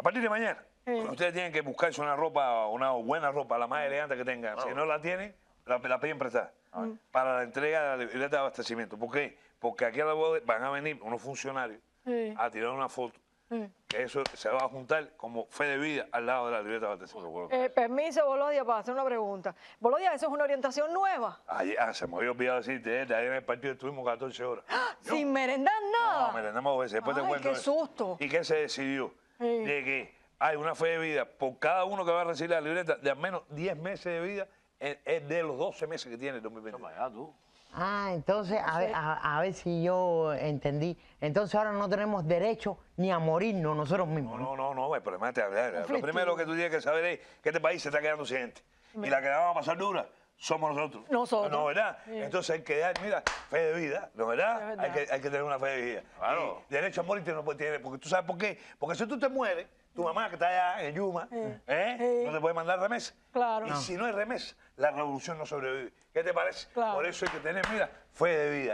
A partir de mañana. Ustedes tienen que buscarse una ropa, una buena ropa, la más elegante que tengan. si no la tienen, la, piden prestada. Para la entrega de la libreta de este abastecimiento. ¿Por qué? Porque aquí a la boda van a venir unos funcionarios a tirar una foto. Que eso se va a juntar como fe de vida al lado de la libreta de abastecimiento. Eh, permiso, Bolodia, para hacer una pregunta. Bolodia, ¿eso es una orientación nueva? Ah, se me había olvidado decirte, eh, ayer en el partido estuvimos 14 horas. ¡Ah! ¿Sin merendar nada? No, merendamos después te cuento. qué susto! ¿Y qué se decidió? de que hay una fe de vida por cada uno que va a recibir la libreta de al menos 10 meses de vida es de los 12 meses que tiene el 2020. Ah, entonces, a ver, a, ver, si yo entendí. Entonces ahora no tenemos derecho ni a morirnos nosotros mismos. No, no, no, no el te Lo primero que tú tienes que saber es que este país se está quedando sin Y la que la a pasar dura somos nosotros. Nosotros. ¿No verdad? Entonces hay que dar, mira, fe de vida, ¿no verdad? Hay, que, tener una fe de vida. Claro. derecho a morir no puede tener, porque tú sabes por qué. Porque si tú te mueres, tu mamá que está allá en Yuma, ¿eh? no te puede mandar remes. Claro. Y si no hay remes, la revolución no sobrevive. ¿Qué te parece? Por eso hay que tener, mira, fe de vida.